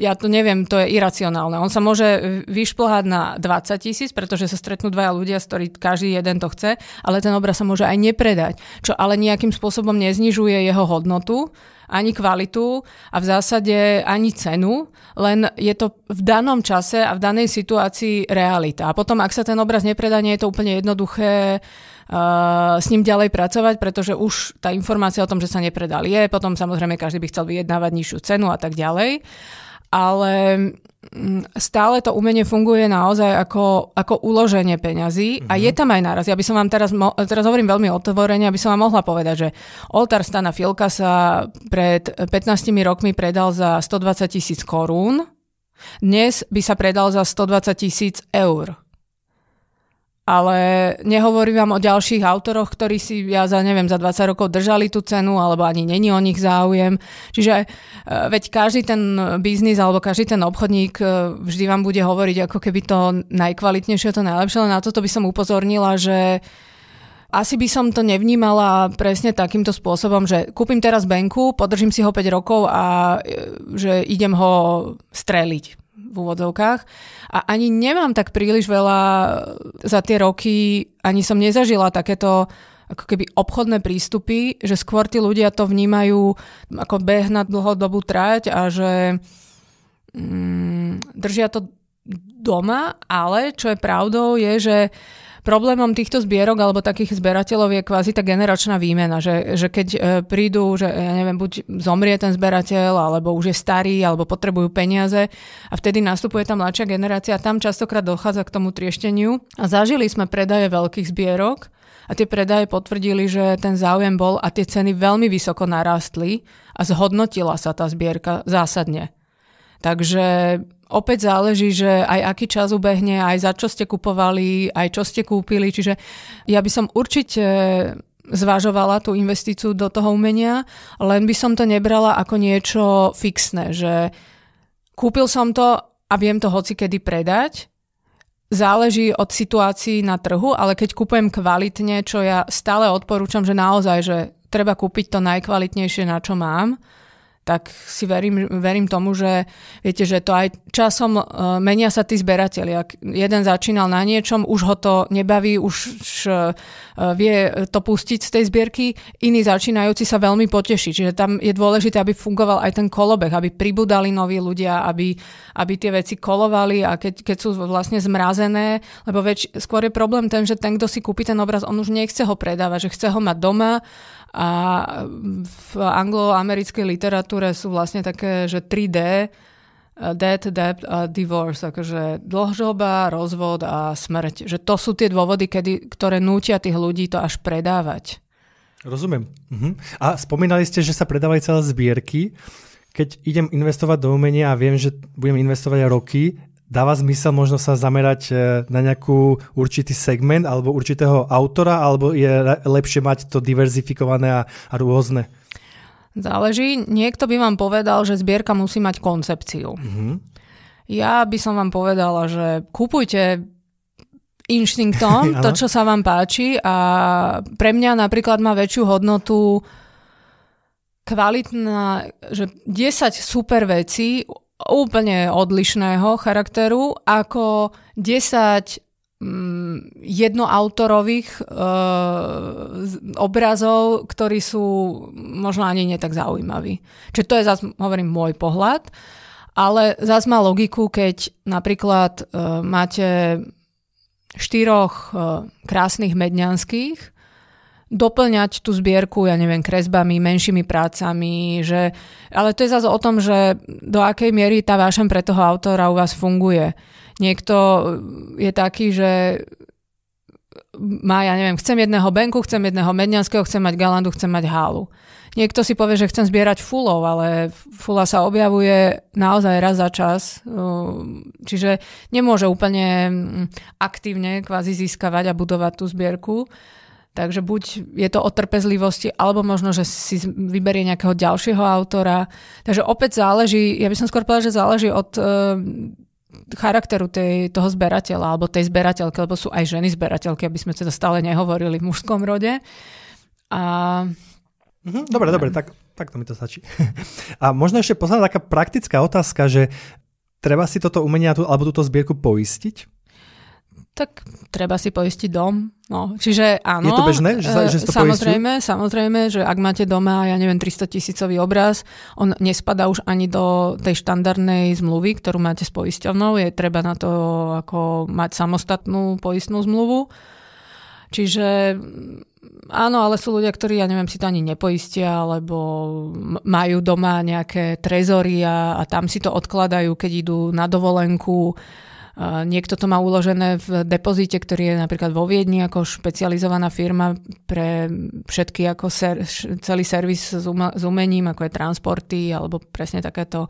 ja to neviem, to je iracionálne. On sa môže vyšplhať na 20 tisíc, pretože sa stretnú dvaja ľudia, z ktorých každý jeden to chce, ale ten obraz sa môže aj nepredať, čo ale nejakým spôsobom neznižuje jeho hodnotu ani kvalitu a v zásade ani cenu, len je to v danom čase a v danej situácii realita. A potom, ak sa ten obraz nepredá, nie je to úplne jednoduché uh, s ním ďalej pracovať, pretože už tá informácia o tom, že sa nepredal je, potom samozrejme každý by chcel vyjednávať nižšiu cenu a tak ďalej ale mm, stále to umenie funguje naozaj ako, ako uloženie peňazí mm-hmm. a mhm. je tam aj náraz. Ja by som vám teraz, mo- teraz hovorím veľmi otvorene, aby som vám mohla povedať, že oltár Stana Filka sa pred 15 rokmi predal za 120 tisíc korún, dnes by sa predal za 120 tisíc eur ale nehovorím vám o ďalších autoroch, ktorí si, ja za neviem, za 20 rokov držali tú cenu, alebo ani není o nich záujem. Čiže e, veď každý ten biznis alebo každý ten obchodník e, vždy vám bude hovoriť ako keby to najkvalitnejšie, to najlepšie, ale na toto by som upozornila, že asi by som to nevnímala presne takýmto spôsobom, že kúpim teraz Benku, podržím si ho 5 rokov a e, že idem ho streliť v úvodzovkách. A ani nemám tak príliš veľa e, za tie roky, ani som nezažila takéto ako keby obchodné prístupy, že skôr tí ľudia to vnímajú ako beh na dlhodobú trať a že mm, držia to doma, ale čo je pravdou je, že Problémom týchto zbierok alebo takých zberateľov je kvázi tá generačná výmena, že, že keď e, prídu, že e, ja neviem, buď zomrie ten zberateľ, alebo už je starý, alebo potrebujú peniaze a vtedy nastupuje tá mladšia generácia a tam častokrát dochádza k tomu triešteniu. A zažili sme predaje veľkých zbierok a tie predaje potvrdili, že ten záujem bol a tie ceny veľmi vysoko narastli a zhodnotila sa tá zbierka zásadne. Takže opäť záleží, že aj aký čas ubehne, aj za čo ste kupovali, aj čo ste kúpili. Čiže ja by som určite zvažovala tú investíciu do toho umenia, len by som to nebrala ako niečo fixné, že kúpil som to a viem to hoci kedy predať, záleží od situácií na trhu, ale keď kupujem kvalitne, čo ja stále odporúčam, že naozaj, že treba kúpiť to najkvalitnejšie, na čo mám, tak si verím, verím tomu, že viete, že to aj časom uh, menia sa tí zberateľi. Ak jeden začínal na niečom, už ho to nebaví, už uh, vie to pustiť z tej zbierky, iní začínajúci sa veľmi poteší. Čiže tam je dôležité, aby fungoval aj ten kolobeh, aby pribudali noví ľudia, aby, aby tie veci kolovali a keď, keď sú vlastne zmrazené, lebo väč- skôr je problém ten, že ten, kto si kúpi ten obraz, on už nechce ho predávať, že chce ho mať doma a v angloamerickej literatúre sú vlastne také, že 3D, eh, death, debt a divorce, akože dlhožoba, rozvod a smrť. Že to sú tie dôvody, kedy, ktoré nútia tých ľudí to až predávať. Rozumiem. Uh-huh. A spomínali ste, že sa predávajú celé zbierky. Keď idem investovať do umenia a viem, že budem investovať roky, dáva zmysel možno sa zamerať e, na nejakú určitý segment alebo určitého autora, alebo je lepšie mať to diverzifikované a, a rôzne? Záleží. Niekto by vám povedal, že zbierka musí mať koncepciu. Mm-hmm. Ja by som vám povedala, že kupujte inštinktom to, čo sa vám páči a pre mňa napríklad má väčšiu hodnotu kvalitná, že 10 super vecí úplne odlišného charakteru, ako 10 mm, jednoautorových e, obrazov, ktorí sú možno ani netak zaujímaví. Čiže to je zase, hovorím, môj pohľad, ale zase má logiku, keď napríklad e, máte štyroch e, krásnych medňanských doplňať tú zbierku, ja neviem, kresbami, menšími prácami, že... Ale to je zase o tom, že do akej miery tá vášem pre toho autora u vás funguje. Niekto je taký, že má, ja neviem, chcem jedného Benku, chcem jedného Medňanského, chcem mať Galandu, chcem mať Hálu. Niekto si povie, že chcem zbierať fulov, ale fula sa objavuje naozaj raz za čas, čiže nemôže úplne mm, aktívne kvázi získavať a budovať tú zbierku. Takže buď je to o trpezlivosti, alebo možno, že si vyberie nejakého ďalšieho autora. Takže opäť záleží, ja by som skôr povedala, že záleží od e, charakteru tej, toho zberateľa alebo tej zberateľky, lebo sú aj ženy zberateľky, aby sme teda stále nehovorili v mužskom rode. A... Mhm, dobre, dobre, tak, tak to mi to stačí. A možno ešte posledná taká praktická otázka, že treba si toto umenia alebo túto zbierku poistiť? Tak treba si poistiť dom. No, čiže áno. Je to bežné, že, sa, eh, že to Samozrejme, samozrejme, že ak máte doma, ja neviem, 300 tisícový obraz, on nespadá už ani do tej štandardnej zmluvy, ktorú máte s poisťovnou. Je treba na to ako mať samostatnú poistnú zmluvu. Čiže mm, áno, ale sú ľudia, ktorí, ja neviem, si to ani nepoistia, alebo majú doma nejaké trezory a, a tam si to odkladajú, keď idú na dovolenku Niekto to má uložené v depozite, ktorý je napríklad vo Viedni ako špecializovaná firma pre všetky ako ser, celý servis s, um, s umením, ako je transporty alebo presne takéto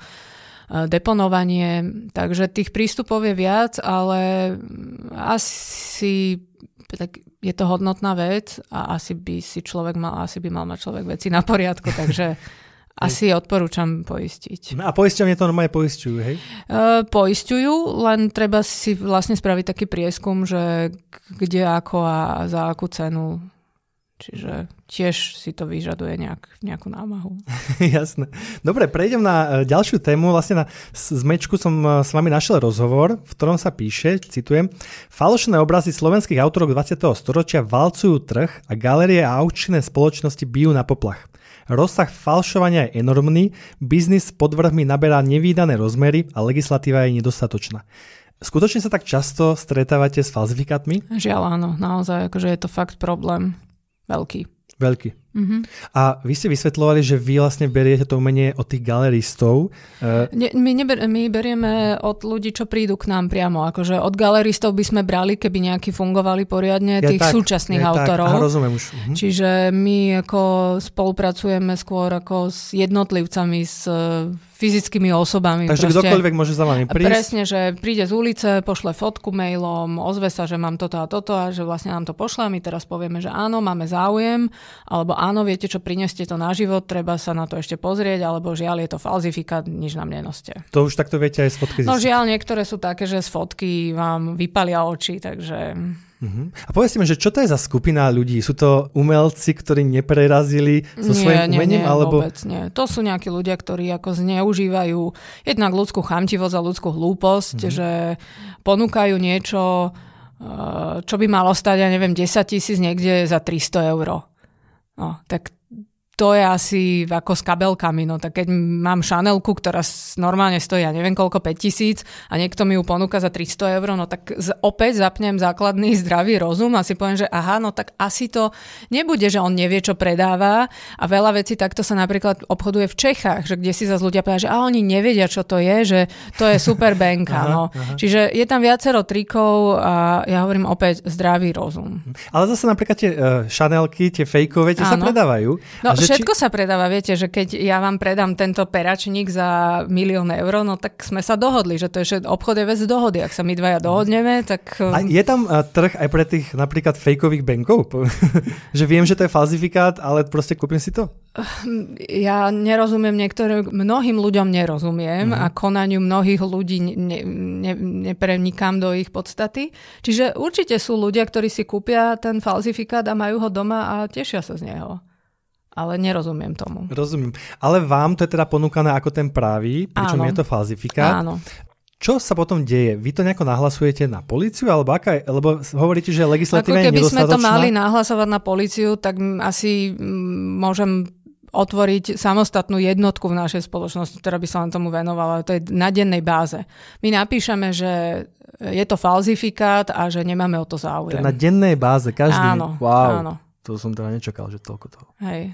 e, deponovanie. Takže tých prístupov je viac, ale asi tak je to hodnotná vec a asi by si človek mal, asi by mal mať človek veci na poriadku, takže Asi odporúčam poistiť. No a poisťovne to normálne poisťujú, hej? E, poisťujú, len treba si vlastne spraviť taký prieskum, že kde, ako a za akú cenu. Čiže tiež si to vyžaduje nejak, nejakú námahu. Jasné. Dobre, prejdem na e, ďalšiu tému. Vlastne na zmečku som e, s vami našiel rozhovor, v ktorom sa píše, citujem, falošné obrazy slovenských autorov 20. storočia valcujú trh a galérie a aukčné spoločnosti bijú na poplach. Rozsah falšovania je enormný, biznis pod vrhmi naberá nevýdané rozmery a legislatíva je nedostatočná. Skutočne sa tak často stretávate s falzifikátmi? Žiaľ áno, naozaj, akože je to fakt problém. Veľký. Veľký. Mm-hmm. A vy ste vysvetľovali, že vy vlastne beriete to umenie od tých galeristov. E, ne, my, neber, my berieme od ľudí, čo prídu k nám priamo. Akože od galeristov by sme brali, keby nejaký fungovali poriadne, ja, tých tak, súčasných ja, autorov. Tak, aha, rozumiem už. Mm-hmm. Čiže my ako spolupracujeme skôr ako s jednotlivcami, s e, fyzickými osobami. Takže proste. kdokoľvek môže za vami prísť. Presne, že príde z ulice, pošle fotku mailom, ozve sa, že mám toto a toto a že vlastne nám to pošle a my teraz povieme, že áno, máme záujem, alebo áno, viete čo, prineste to na život, treba sa na to ešte pozrieť, alebo žiaľ, je to falzifikát, nič nám nenoste. To už takto viete aj z fotky No žiaľ, niektoré sú také, že z fotky vám vypalia oči, takže... Uh-huh. A povedzte mi, že čo to je za skupina ľudí? Sú to umelci, ktorí neprerazili so nie, svojím nie, umením? Nie, alebo... vôbec nie. To sú nejakí ľudia, ktorí ako zneužívajú jednak ľudskú chamtivosť a ľudskú hlúposť, uh-huh. že ponúkajú niečo, eh, čo by malo stať, ja neviem, 10 tisíc niekde za 300 eur. No, tak to je asi ako s kabelkami. No tak keď mám šanelku, ktorá normálne stojí, ja neviem koľko, 5000 a niekto mi ju ponúka za 300 eur, no tak z, opäť zapnem základný zdravý rozum a si poviem, že aha, no tak asi to nebude, že on nevie, čo predáva a veľa vecí takto sa napríklad obchoduje v Čechách, že kde si zase ľudia povedia, že a oni nevedia, čo to je, že to je super banka. aha, no. aha. Čiže je tam viacero trikov a ja hovorím opäť zdravý rozum. Ale zase napríklad tie uh, eh, šanelky, tie fejkové, tie sa predávajú. No, všetko či... sa predáva, viete, že keď ja vám predám tento peračník za milión eur, no tak sme sa dohodli, že to je obchod je vec dohody. Ak sa my dvaja dohodneme, tak... A um, je tam eh, trh aj pre tých napríklad fejkových bankov? že viem, že to je falzifikát, ale proste kúpim si to? Ja nerozumiem niektorým, mnohým ľuďom nerozumiem mm-hmm. a konaniu mnohých ľudí ne, ne, neprenikám do ich podstaty. Čiže určite sú ľudia, ktorí si kúpia ten falzifikát a majú ho doma a tešia sa z neho ale nerozumiem tomu. Rozumiem. Ale vám to je teda ponúkané ako ten pravý, pričom je to falzifikát. Áno. Čo sa potom deje? Vy to nejako nahlasujete na policiu? Alebo aká je? Lebo hovoríte, že legislatíva je Ako keby sme to mali nahlasovať na policiu, tak asi môžem otvoriť samostatnú jednotku v našej spoločnosti, ktorá by sa len tomu venovala. To je na dennej báze. My napíšeme, že je to falzifikát a že nemáme o to záujem. To na dennej báze, každý? Áno, wow. áno. To som teda nečakal, že toľko toho. Hej.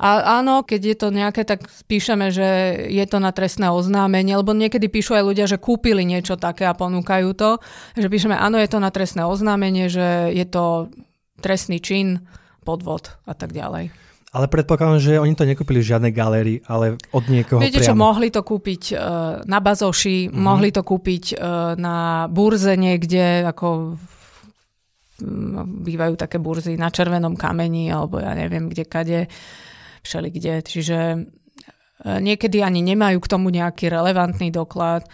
A áno, keď je to nejaké, tak píšeme, že je to na trestné oznámenie, lebo niekedy píšu aj ľudia, že kúpili niečo také a ponúkajú to, že píšeme, áno, je to na trestné oznámenie, že je to trestný čin, podvod a tak ďalej. Ale predpokladám, že oni to nekúpili v žiadnej galérii, ale od niekoho Viete priamo. čo, mohli to kúpiť uh, na bazoši, mm-hmm. mohli to kúpiť uh, na burze niekde, ako v bývajú také burzy na červenom kameni alebo ja neviem kde kade, všeli kde. Čiže e, niekedy ani nemajú k tomu nejaký relevantný doklad,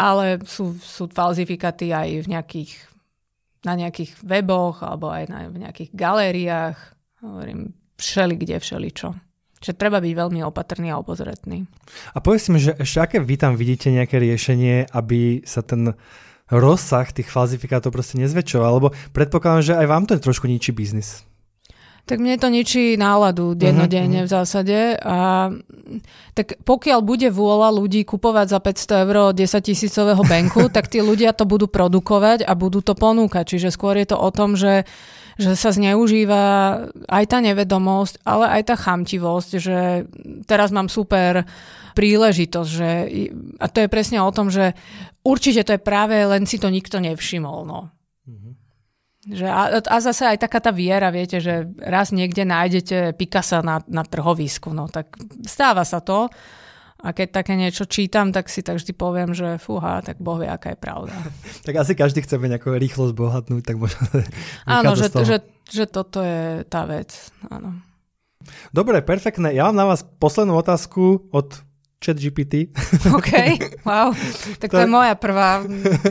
ale sú, sú falzifikaty aj v nejakých, na nejakých weboch alebo aj na, v nejakých galériách. Hovorím, všeli kde, všeli čo. Čiže treba byť veľmi opatrný a obozretný. A povedzme, že ešte aké vy tam vidíte nejaké riešenie, aby sa ten rozsah tých falzifikátov proste nezväčšoval, lebo predpokladám, že aj vám to je trošku ničí biznis. Tak mne to ničí náladu dennodenne uh-huh, v zásade. A, mm, tak pokiaľ bude vôľa ľudí kupovať za 500 eur 10 tisícového banku, tak tí ľudia to budú produkovať a budú to ponúkať. Čiže skôr je to o tom, že, že sa zneužíva aj tá nevedomosť, ale aj tá chamtivosť, že teraz mám super uh, príležitosť. Že, a to je presne o tom, že určite to je práve len si to nikto nevšimol. No. Mm-hmm. Že a, a zase aj taká tá viera, viete, že raz niekde nájdete Picasso na, na trhovisku, no tak stáva sa to. A keď také niečo čítam, tak si tak vždy poviem, že fúha, tak Boh vie, aká je pravda. tak asi každý chceme nejako rýchlo zbohatnúť, tak možno... Áno, že, že, že toto je tá vec. Áno. Dobre, perfektné. Ja mám na vás poslednú otázku od chat GPT. OK, wow. Tak to je moja prvá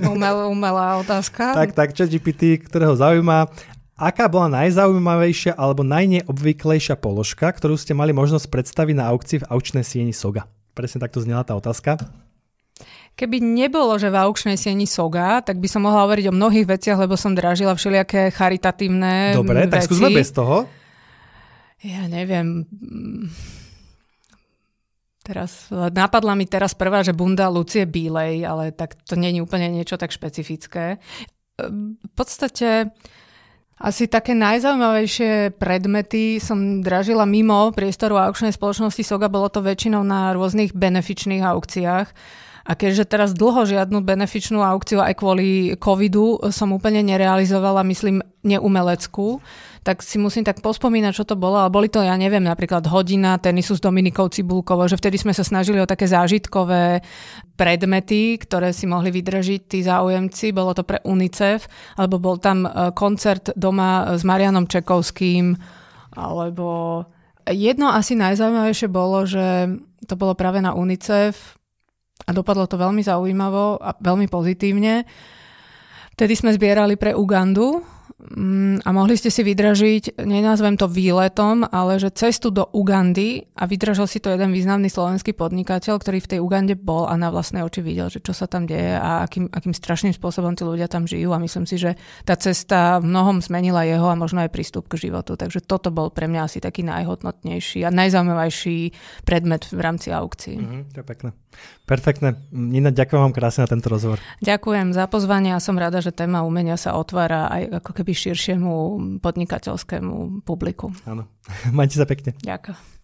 umel, umelá otázka. Tak, tak, chat GPT, ktorého zaujíma, aká bola najzaujímavejšia alebo najneobvyklejšia položka, ktorú ste mali možnosť predstaviť na aukcii v aučnej sieni Soga? Presne takto znela tá otázka. Keby nebolo, že v aukčnej sieni Soga, tak by som mohla hovoriť o mnohých veciach, lebo som dražila všelijaké charitatívne Dobre, veci. tak skúsme bez toho. Ja neviem Teraz, napadla mi teraz prvá, že bunda Lucie Bílej, ale tak to nie je úplne niečo tak špecifické. V podstate asi také najzaujímavejšie predmety som dražila mimo priestoru aukčnej spoločnosti Soga. Bolo to väčšinou na rôznych benefičných aukciách a keďže teraz dlho žiadnu benefičnú aukciu aj kvôli covidu e, som úplne nerealizovala, myslím, neumeleckú, tak si musím tak pospomínať, čo to bolo. Ale boli to, ja neviem, napríklad hodina tenisu s Dominikou Cibulkovou, že vtedy sme sa snažili o také zážitkové predmety, ktoré si mohli vydržiť tí záujemci. Bolo to pre UNICEF, alebo bol tam e, koncert doma e, s Marianom Čekovským, alebo jedno asi najzaujímavejšie bolo, že to bolo práve na UNICEF, a dopadlo to veľmi zaujímavo a veľmi pozitívne. Vtedy sme zbierali pre Ugandu Mm, a mohli ste si vydražiť, nenazvem to výletom, ale že cestu do Ugandy a vydražil si to jeden významný slovenský podnikateľ, ktorý v tej Ugande bol a na vlastné oči videl, že čo sa tam deje a akým, akým strašným spôsobom tí ľudia tam žijú a myslím si, že tá cesta v mnohom zmenila jeho a možno aj prístup k životu. Takže toto bol pre mňa asi taký najhodnotnejší a najzaujímavejší predmet v rámci aukcií. Mm, to je pekné. Perfektné. Nina, ďakujem vám krásne na tento rozhovor. Ďakujem za pozvanie a som rada, že téma umenia sa otvára aj ako keby keby širšiemu podnikateľskému publiku. Áno. Majte sa pekne. Ďakujem.